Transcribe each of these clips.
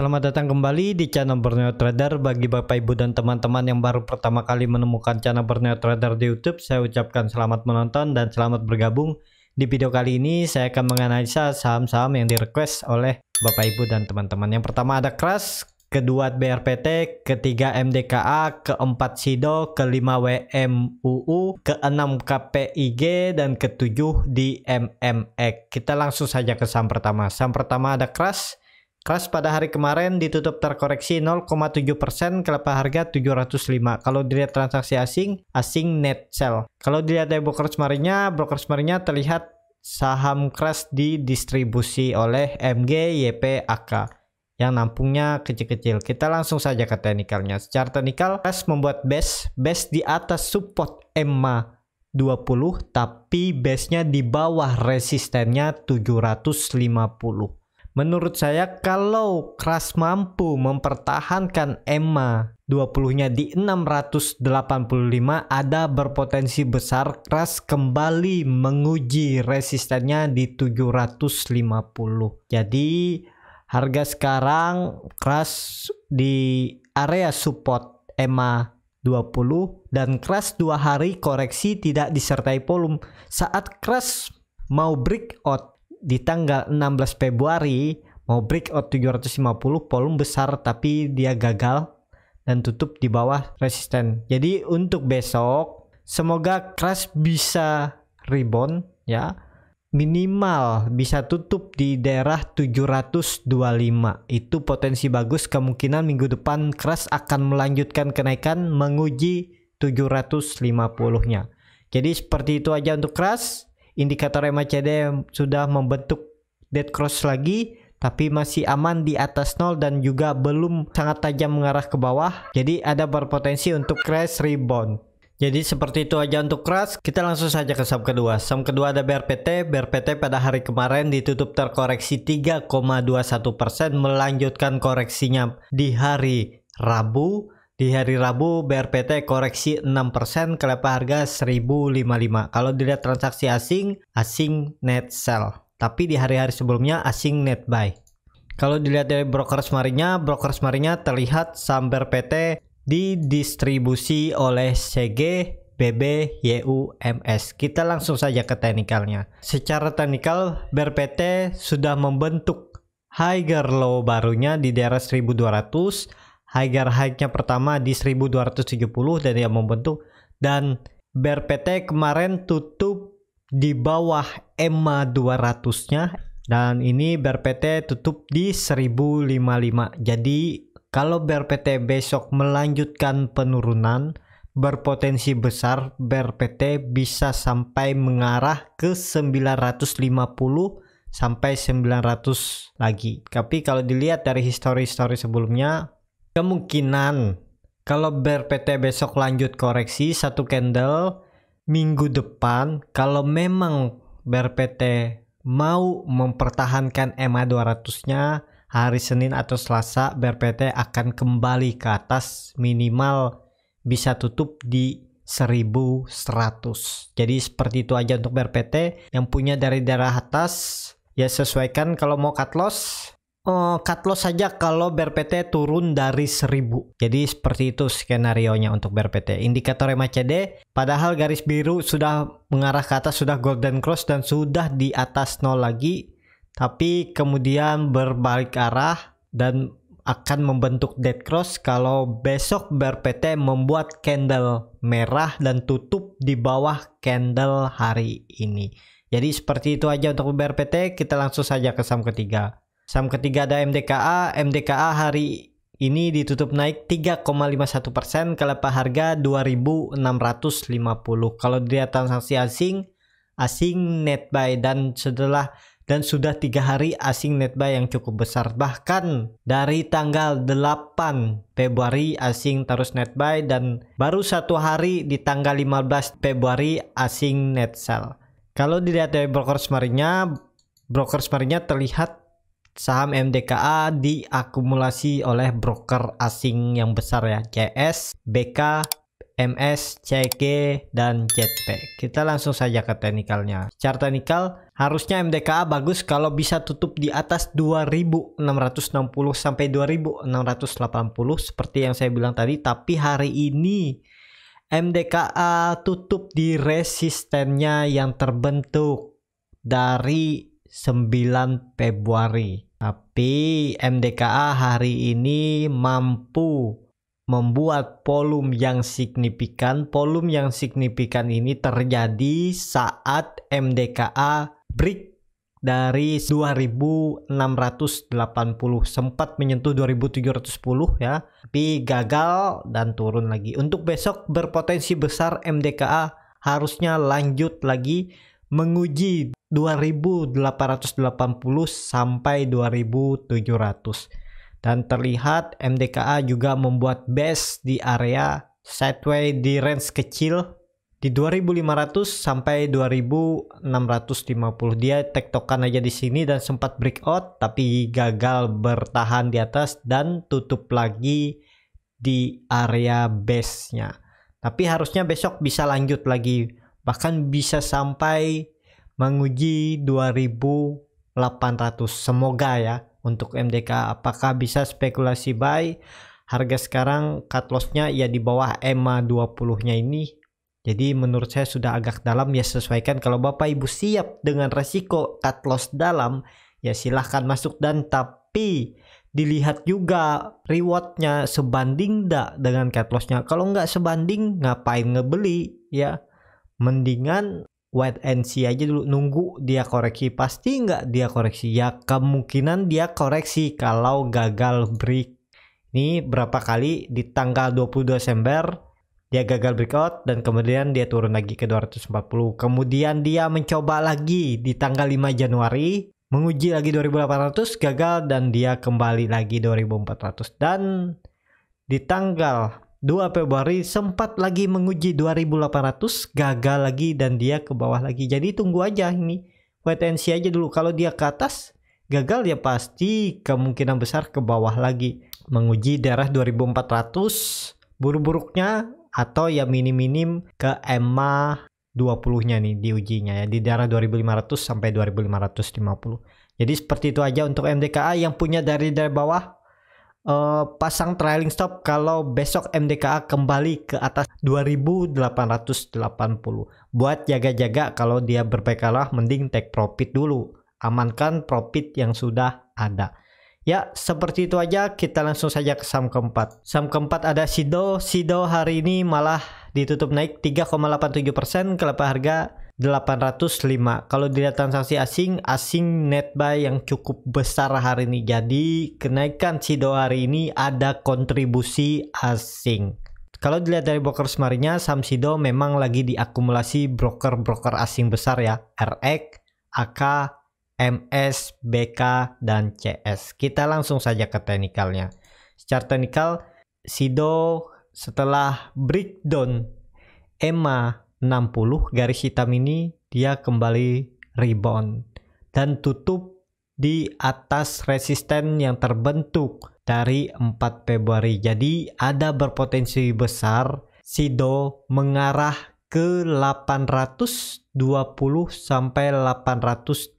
Selamat datang kembali di channel Borneo Trader bagi Bapak Ibu dan teman-teman yang baru pertama kali menemukan channel Borneo Trader di YouTube saya ucapkan selamat menonton dan selamat bergabung di video kali ini saya akan menganalisa saham-saham yang direquest oleh Bapak Ibu dan teman-teman yang pertama ada Kras, kedua BRPT, ketiga MDKA, keempat Sido, kelima WMUU, keenam KPIG, dan ketujuh DMMX. Kita langsung saja ke saham pertama. Saham pertama ada Kras. Kelas pada hari kemarin ditutup terkoreksi 0,7% ke level harga 705. Kalau dilihat transaksi asing, asing net sell. Kalau dilihat dari broker semarinya, broker semarinya terlihat saham crash didistribusi oleh MG, YP, AK yang nampungnya kecil-kecil. Kita langsung saja ke teknikalnya. Secara teknikal, crash membuat base, base di atas support EMA 20 tapi base-nya di bawah resistennya 750 Menurut saya kalau Kras mampu mempertahankan EMA 20-nya di 685 ada berpotensi besar Kras kembali menguji resistennya di 750. Jadi harga sekarang Kras di area support EMA 20 dan crash dua hari koreksi tidak disertai volume. Saat crash mau break out di tanggal 16 Februari mau breakout 750 volume besar tapi dia gagal dan tutup di bawah resisten. Jadi untuk besok semoga crash bisa rebound ya. Minimal bisa tutup di daerah 725. Itu potensi bagus kemungkinan minggu depan crash akan melanjutkan kenaikan menguji 750-nya. Jadi seperti itu aja untuk crash indikator MACD sudah membentuk dead cross lagi tapi masih aman di atas nol dan juga belum sangat tajam mengarah ke bawah. Jadi ada berpotensi untuk crash rebound. Jadi seperti itu aja untuk crash, kita langsung saja ke saham kedua. Saham kedua ada BRPT. BRPT pada hari kemarin ditutup terkoreksi 3,21% melanjutkan koreksinya di hari Rabu di hari Rabu, BRPT koreksi 6% ke level harga 1055. Kalau dilihat transaksi asing, asing net sell. Tapi di hari-hari sebelumnya asing net buy. Kalau dilihat dari broker semarinya, broker semarinya terlihat saham BRPT didistribusi oleh CG, BB, YU, MS. Kita langsung saja ke teknikalnya. Secara teknikal, BRPT sudah membentuk higher low barunya di daerah 1200 Higher high-nya pertama di 1270 dan yang membentuk dan BRPT kemarin tutup di bawah EMA 200-nya dan ini BRPT tutup di 1055. Jadi kalau BRPT besok melanjutkan penurunan berpotensi besar BRPT bisa sampai mengarah ke 950 sampai 900 lagi. Tapi kalau dilihat dari histori-histori sebelumnya kemungkinan kalau PT besok lanjut koreksi satu candle minggu depan kalau memang PT mau mempertahankan MA 200-nya hari Senin atau Selasa PT akan kembali ke atas minimal bisa tutup di 1100. Jadi seperti itu aja untuk PT yang punya dari daerah atas ya sesuaikan kalau mau cut loss uh, cut loss saja kalau BRPT turun dari 1000. Jadi seperti itu skenario nya untuk BRPT. Indikator MACD padahal garis biru sudah mengarah ke atas sudah golden cross dan sudah di atas nol lagi tapi kemudian berbalik arah dan akan membentuk dead cross kalau besok BRPT membuat candle merah dan tutup di bawah candle hari ini. Jadi seperti itu aja untuk BRPT, kita langsung saja ke saham ketiga. Saham ketiga ada MDKA. MDKA hari ini ditutup naik 3,51 persen ke lepas harga 2.650. Kalau dilihat transaksi asing, asing net buy dan setelah dan sudah tiga hari asing net buy yang cukup besar. Bahkan dari tanggal 8 Februari asing terus net buy dan baru satu hari di tanggal 15 Februari asing net sell. Kalau dilihat dari broker semarinya, broker semarinya terlihat saham MDKA diakumulasi oleh broker asing yang besar ya CS, BK, MS, CG, dan JP. Kita langsung saja ke teknikalnya. Secara teknikal, harusnya MDKA bagus kalau bisa tutup di atas 2660 sampai 2680 seperti yang saya bilang tadi. Tapi hari ini MDKA tutup di resistennya yang terbentuk dari 9 Februari. Tapi MDKA hari ini mampu membuat volume yang signifikan. Volume yang signifikan ini terjadi saat MDKA break dari 2680 sempat menyentuh 2710 ya tapi gagal dan turun lagi untuk besok berpotensi besar MDKA harusnya lanjut lagi menguji 2880 sampai 2700 dan terlihat MDKA juga membuat base di area sideway di range kecil di 2500 sampai 2650 dia tektokan aja di sini dan sempat breakout tapi gagal bertahan di atas dan tutup lagi di area base-nya. Tapi harusnya besok bisa lanjut lagi bahkan bisa sampai menguji 2800 semoga ya untuk MDK apakah bisa spekulasi buy harga sekarang cut lossnya ya di bawah EMA 20 nya ini jadi menurut saya sudah agak dalam ya sesuaikan kalau bapak ibu siap dengan resiko cut loss dalam ya silahkan masuk dan tapi dilihat juga rewardnya sebanding tidak dengan cut lossnya kalau nggak sebanding ngapain ngebeli ya mendingan wait and see aja dulu nunggu dia koreksi pasti nggak dia koreksi ya kemungkinan dia koreksi kalau gagal break ini berapa kali di tanggal 20 Desember dia gagal breakout dan kemudian dia turun lagi ke 240 kemudian dia mencoba lagi di tanggal 5 Januari menguji lagi 2800 gagal dan dia kembali lagi 2400 dan di tanggal 2 Februari sempat lagi menguji 2800 gagal lagi dan dia ke bawah lagi jadi tunggu aja ini wait and see aja dulu kalau dia ke atas gagal ya pasti kemungkinan besar ke bawah lagi menguji daerah 2400 buruk-buruknya atau ya minim-minim ke EMA 20-nya nih di ujinya ya di daerah 2500 sampai 2550 jadi seperti itu aja untuk MDKA yang punya dari dari bawah uh, pasang trailing stop kalau besok MDKA kembali ke atas 2880 buat jaga-jaga kalau dia berpekalah mending take profit dulu amankan profit yang sudah ada Ya, seperti itu aja. Kita langsung saja ke saham keempat. Saham keempat ada Sido. Sido hari ini malah ditutup naik 3,87% kelapa harga 805. Kalau dilihat transaksi asing, asing net buy yang cukup besar hari ini. Jadi kenaikan Sido hari ini ada kontribusi asing. Kalau dilihat dari broker semarinya, saham Sido memang lagi diakumulasi broker-broker asing besar ya. RX, AK, MS, BK, dan CS. Kita langsung saja ke teknikalnya. Secara teknikal, Sido setelah breakdown EMA 60 garis hitam ini dia kembali rebound dan tutup di atas resisten yang terbentuk dari 4 Februari. Jadi ada berpotensi besar Sido mengarah ke 820 sampai 830.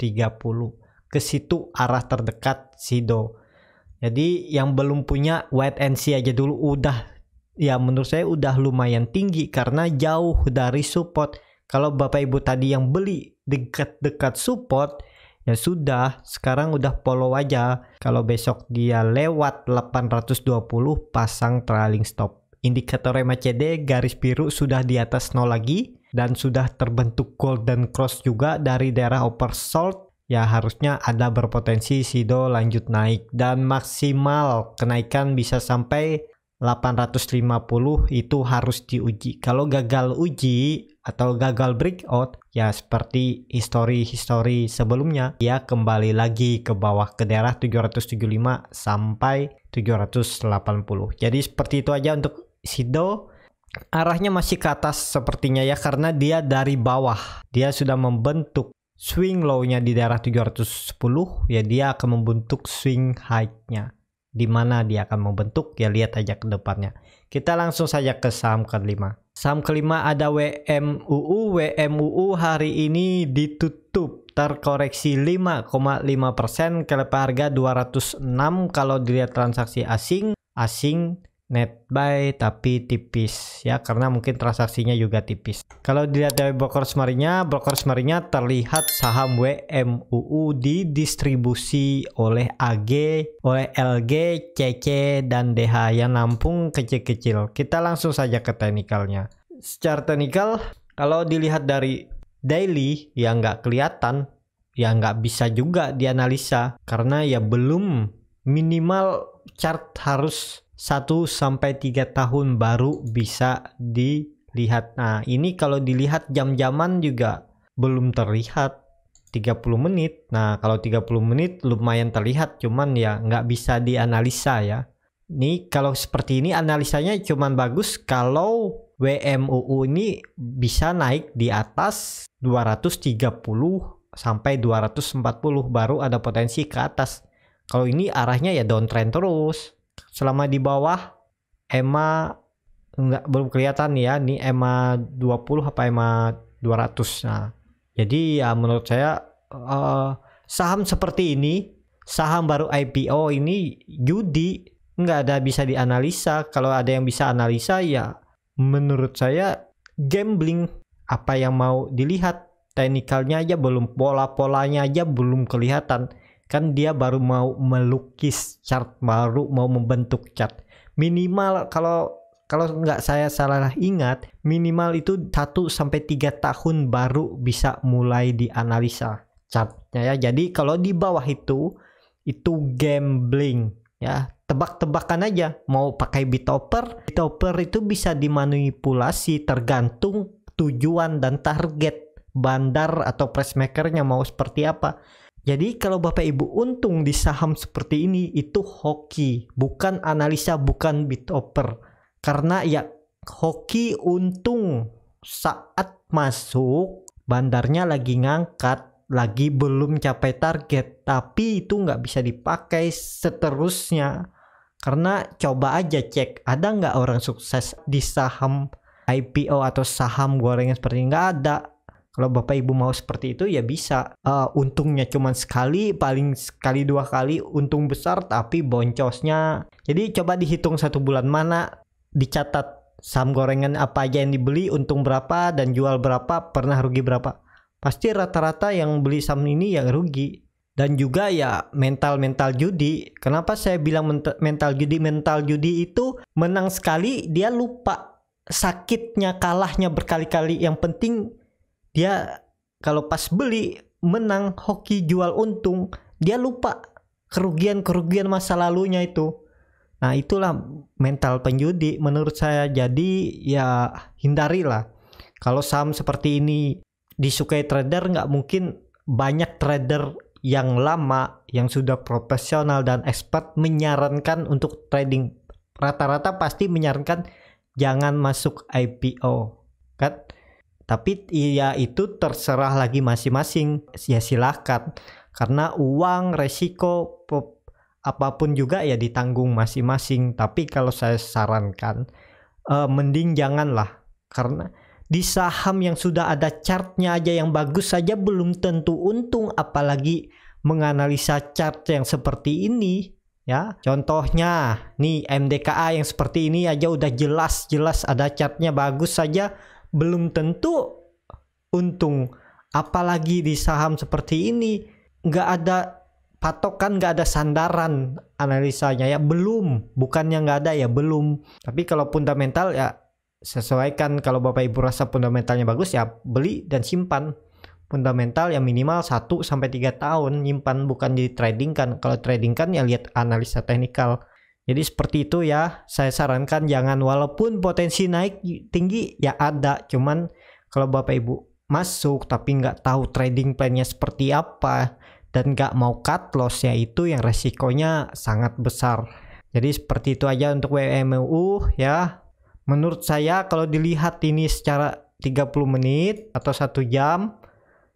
Ke situ arah terdekat Sido. Jadi yang belum punya wait and see aja dulu udah ya menurut saya udah lumayan tinggi karena jauh dari support. Kalau Bapak Ibu tadi yang beli dekat-dekat support ya sudah sekarang udah follow aja. Kalau besok dia lewat 820 pasang trailing stop. Indikator MACD garis biru sudah di atas 0 lagi dan sudah terbentuk golden cross juga dari daerah oversold ya harusnya ada berpotensi Sido lanjut naik dan maksimal kenaikan bisa sampai 850 itu harus diuji. Kalau gagal uji atau gagal breakout ya seperti histori-histori sebelumnya ya kembali lagi ke bawah ke daerah 775 sampai 780. Jadi seperti itu aja untuk Sido arahnya masih ke atas sepertinya ya karena dia dari bawah. Dia sudah membentuk swing low-nya di daerah 710 ya dia akan membentuk swing high-nya di mana dia akan membentuk ya lihat aja ke depannya. Kita langsung saja ke saham kelima. Saham kelima ada WMUU. WMUU hari ini ditutup terkoreksi 5,5% ke harga 206 kalau dilihat transaksi asing. Asing net buy tapi tipis ya karena mungkin transaksinya juga tipis. Kalau dilihat dari broker semarinya, broker semarinya terlihat saham WMUU didistribusi oleh AG, oleh LG, CC dan DH yang nampung kecil-kecil. Kita langsung saja ke teknikalnya. Secara teknikal kalau dilihat dari daily ya nggak kelihatan ya nggak bisa juga dianalisa karena ya belum minimal chart harus 1 sampai 3 tahun baru bisa dilihat. Nah, ini kalau dilihat jam-jaman juga belum terlihat 30 menit. Nah, kalau 30 menit lumayan terlihat cuman ya nggak bisa dianalisa ya. Ini kalau seperti ini analisanya cuman bagus kalau WMUU ini bisa naik di atas 230 sampai 240 baru ada potensi ke atas. Kalau ini arahnya ya downtrend terus selama di bawah EMA nggak belum kelihatan ya ini EMA 20 apa EMA 200 nah jadi ya menurut saya uh, saham seperti ini saham baru IPO ini judi nggak ada bisa dianalisa kalau ada yang bisa analisa ya menurut saya gambling apa yang mau dilihat teknikalnya aja belum pola-polanya aja belum kelihatan kan dia baru mau melukis chart baru mau membentuk chart minimal kalau kalau nggak saya salah ingat minimal itu 1 sampai tiga tahun baru bisa mulai dianalisa chartnya ya jadi kalau di bawah itu itu gambling ya tebak-tebakan aja mau pakai bitoper bitoper itu bisa dimanipulasi tergantung tujuan dan target bandar atau pressmakernya mau seperti apa jadi kalau Bapak Ibu untung di saham seperti ini itu hoki, bukan analisa, bukan bit over. Karena ya hoki untung saat masuk bandarnya lagi ngangkat, lagi belum capai target, tapi itu nggak bisa dipakai seterusnya. Karena coba aja cek ada nggak orang sukses di saham IPO atau saham gorengan seperti ini nggak ada kalau bapak ibu mau seperti itu ya bisa. Uh, untungnya cuma sekali, paling sekali dua kali untung besar tapi boncosnya. Jadi coba dihitung satu bulan mana dicatat saham gorengan apa aja yang dibeli, untung berapa dan jual berapa, pernah rugi berapa. Pasti rata-rata yang beli saham ini yang rugi. Dan juga ya mental-mental judi. Kenapa saya bilang mental judi? Mental judi itu menang sekali dia lupa sakitnya kalahnya berkali-kali. Yang penting dia kalau pas beli menang hoki jual untung dia lupa kerugian-kerugian masa lalunya itu nah itulah mental penjudi menurut saya jadi ya hindarilah kalau saham seperti ini disukai trader nggak mungkin banyak trader yang lama yang sudah profesional dan expert menyarankan untuk trading rata-rata pasti menyarankan jangan masuk IPO kan tapi ya itu terserah lagi masing-masing. Ya silahkan. Karena uang, resiko, apapun juga ya ditanggung masing-masing. Tapi kalau saya sarankan, uh, mending janganlah. Karena di saham yang sudah ada chartnya aja yang bagus saja belum tentu untung. Apalagi menganalisa chart yang seperti ini ya contohnya nih MDKA yang seperti ini aja udah jelas-jelas ada chartnya bagus saja belum tentu untung. Apalagi di saham seperti ini nggak ada patokan, nggak ada sandaran analisanya ya belum. Bukannya nggak ada ya belum. Tapi kalau fundamental ya sesuaikan kalau bapak ibu rasa fundamentalnya bagus ya beli dan simpan fundamental yang minimal 1 sampai 3 tahun nyimpan bukan di trading kan kalau trading kan ya lihat analisa teknikal jadi seperti itu ya, saya sarankan jangan walaupun potensi naik tinggi ya ada, cuman kalau Bapak Ibu masuk tapi nggak tahu trading plannya seperti apa dan nggak mau cut loss ya itu yang resikonya sangat besar. Jadi seperti itu aja untuk WMU ya. Menurut saya kalau dilihat ini secara 30 menit atau satu jam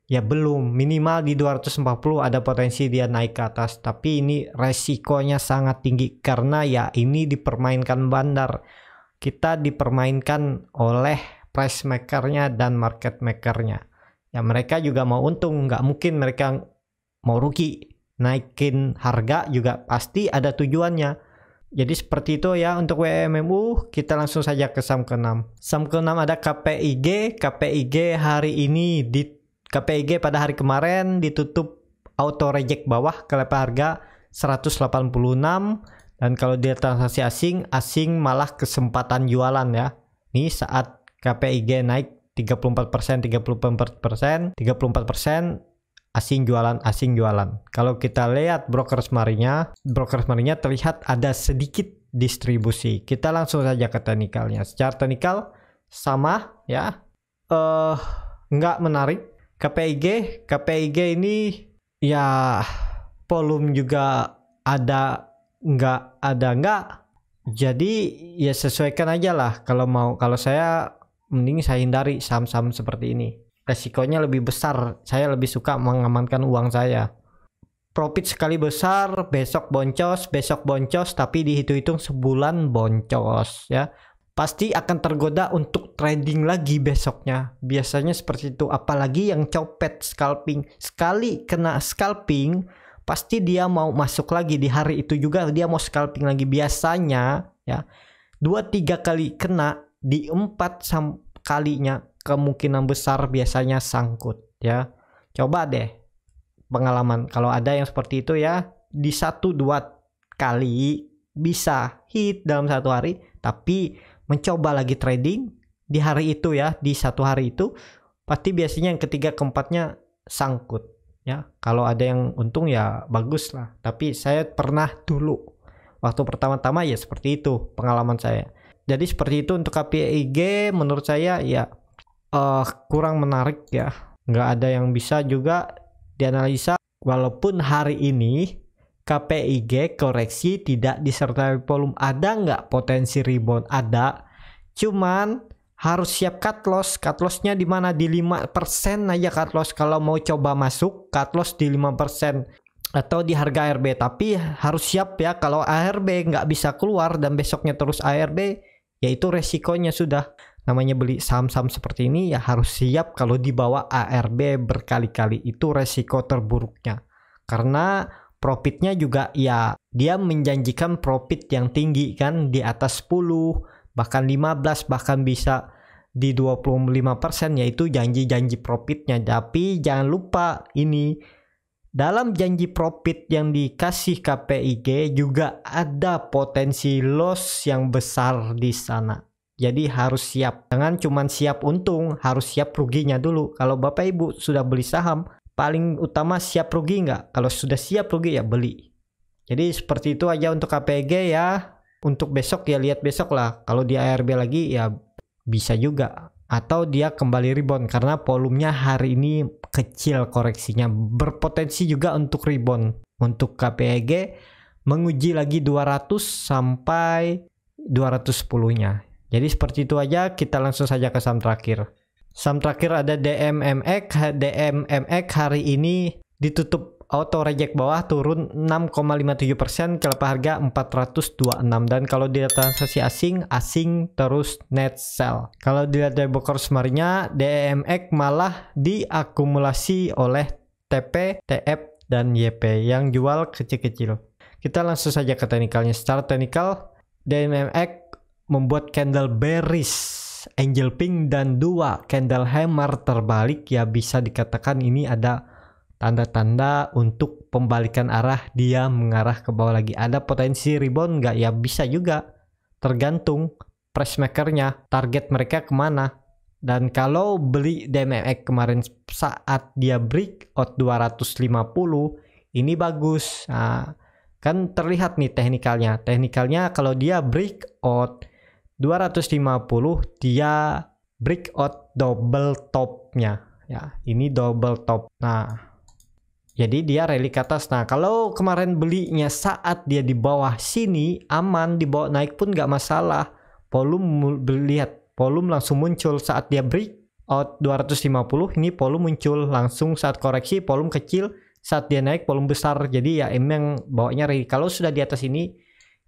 Ya belum, minimal di 240 ada potensi dia naik ke atas, tapi ini resikonya sangat tinggi karena ya ini dipermainkan bandar. Kita dipermainkan oleh price makernya dan market makernya. Ya mereka juga mau untung, nggak mungkin mereka mau rugi. Naikin harga juga pasti ada tujuannya. Jadi seperti itu ya untuk WMMU kita langsung saja ke saham ke-6. Saham ke-6 ada KPIG. KPIG hari ini di KPIG pada hari kemarin ditutup auto reject bawah ke level harga 186 dan kalau dia transaksi asing, asing malah kesempatan jualan ya. Ini saat KPIG naik 34%, 34%, 34%, asing jualan, asing jualan. Kalau kita lihat broker semarinya, broker semarinya terlihat ada sedikit distribusi. Kita langsung saja ke teknikalnya. Secara teknikal sama ya. Eh uh, nggak menarik KPIG, KPIG ini ya volume juga ada nggak ada nggak. Jadi ya sesuaikan aja lah kalau mau. Kalau saya mending saya hindari saham-saham seperti ini. Resikonya lebih besar. Saya lebih suka mengamankan uang saya. Profit sekali besar, besok boncos, besok boncos, tapi dihitung-hitung sebulan boncos ya pasti akan tergoda untuk trading lagi besoknya. Biasanya seperti itu, apalagi yang copet scalping. Sekali kena scalping, pasti dia mau masuk lagi di hari itu juga dia mau scalping lagi. Biasanya ya, 2 3 kali kena di 4 kalinya kemungkinan besar biasanya sangkut ya. Coba deh pengalaman kalau ada yang seperti itu ya, di satu dua kali bisa hit dalam satu hari, tapi mencoba lagi trading di hari itu ya di satu hari itu pasti biasanya yang ketiga keempatnya sangkut ya kalau ada yang untung ya bagus lah tapi saya pernah dulu waktu pertama-tama ya seperti itu pengalaman saya jadi seperti itu untuk KPIG menurut saya ya uh, kurang menarik ya nggak ada yang bisa juga dianalisa walaupun hari ini KPIG koreksi tidak disertai volume ada nggak potensi rebound ada cuman harus siap cut loss cut lossnya di mana di 5% aja cut loss kalau mau coba masuk cut loss di 5% atau di harga ARB tapi harus siap ya kalau ARB nggak bisa keluar dan besoknya terus ARB yaitu resikonya sudah namanya beli saham-saham seperti ini ya harus siap kalau dibawa ARB berkali-kali itu resiko terburuknya karena profitnya juga ya dia menjanjikan profit yang tinggi kan di atas 10 bahkan 15 bahkan bisa di 25% yaitu janji-janji profitnya tapi jangan lupa ini dalam janji profit yang dikasih KPIG juga ada potensi loss yang besar di sana jadi harus siap jangan cuman siap untung harus siap ruginya dulu kalau Bapak Ibu sudah beli saham paling utama siap rugi nggak? Kalau sudah siap rugi ya beli. Jadi seperti itu aja untuk KPG ya. Untuk besok ya lihat besok lah. Kalau di ARB lagi ya bisa juga. Atau dia kembali rebound karena volumenya hari ini kecil koreksinya. Berpotensi juga untuk rebound. Untuk KPG menguji lagi 200 sampai 210-nya. Jadi seperti itu aja kita langsung saja ke saham terakhir. Saham terakhir ada DMMX. DMMX hari ini ditutup auto reject bawah turun 6,57% ke level harga 426 dan kalau dilihat transaksi asing asing terus net sell kalau dilihat dari broker semarnya DMMX malah diakumulasi oleh TP, TF, dan YP yang jual kecil-kecil kita langsung saja ke teknikalnya secara teknikal DMMX membuat candle bearish Angel Pink, dan dua Candle Hammer terbalik ya bisa dikatakan ini ada tanda-tanda untuk pembalikan arah dia mengarah ke bawah lagi. Ada potensi rebound nggak? Ya bisa juga. Tergantung makernya target mereka kemana. Dan kalau beli DMX kemarin saat dia break out 250, ini bagus. Nah, kan terlihat nih teknikalnya. Teknikalnya kalau dia break out 250 dia break out double topnya ya ini double top nah jadi dia rally ke atas nah kalau kemarin belinya saat dia di bawah sini aman di bawah naik pun nggak masalah volume lihat volume langsung muncul saat dia break out 250 ini volume muncul langsung saat koreksi volume kecil saat dia naik volume besar jadi ya emang bawanya rally kalau sudah di atas ini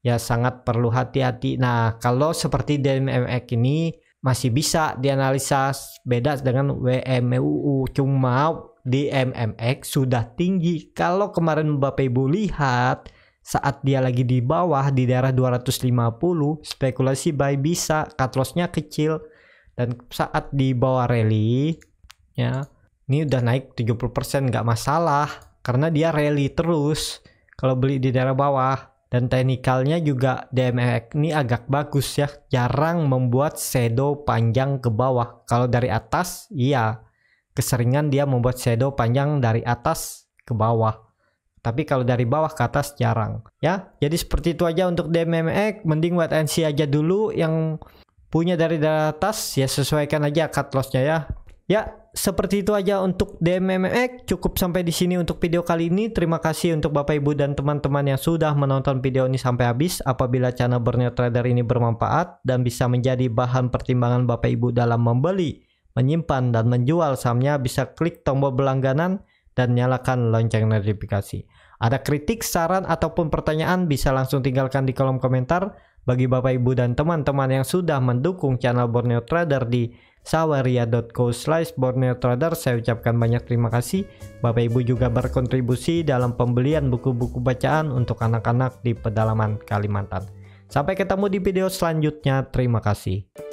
ya sangat perlu hati-hati. Nah, kalau seperti DMMX ini masih bisa dianalisa beda dengan WMUU cuma DMMX sudah tinggi. Kalau kemarin Bapak Ibu lihat saat dia lagi di bawah di daerah 250 spekulasi buy bisa cut lossnya kecil dan saat di bawah rally ya ini udah naik 70% nggak masalah karena dia rally terus kalau beli di daerah bawah dan teknikalnya juga DMX ini agak bagus ya jarang membuat shadow panjang ke bawah kalau dari atas iya keseringan dia membuat shadow panjang dari atas ke bawah tapi kalau dari bawah ke atas jarang ya jadi seperti itu aja untuk DMX mending buat NC aja dulu yang punya dari atas ya sesuaikan aja cut lossnya ya Ya, seperti itu aja untuk DMMX. Cukup sampai di sini untuk video kali ini. Terima kasih untuk Bapak Ibu dan teman-teman yang sudah menonton video ini sampai habis. Apabila channel Borneo Trader ini bermanfaat dan bisa menjadi bahan pertimbangan Bapak Ibu dalam membeli, menyimpan, dan menjual sahamnya, bisa klik tombol berlangganan dan nyalakan lonceng notifikasi. Ada kritik, saran, ataupun pertanyaan bisa langsung tinggalkan di kolom komentar. Bagi Bapak Ibu dan teman-teman yang sudah mendukung channel Borneo Trader di sawaria.co borneotrader Saya ucapkan banyak terima kasih. Bapak Ibu juga berkontribusi dalam pembelian buku-buku bacaan untuk anak-anak di pedalaman Kalimantan. Sampai ketemu di video selanjutnya. Terima kasih.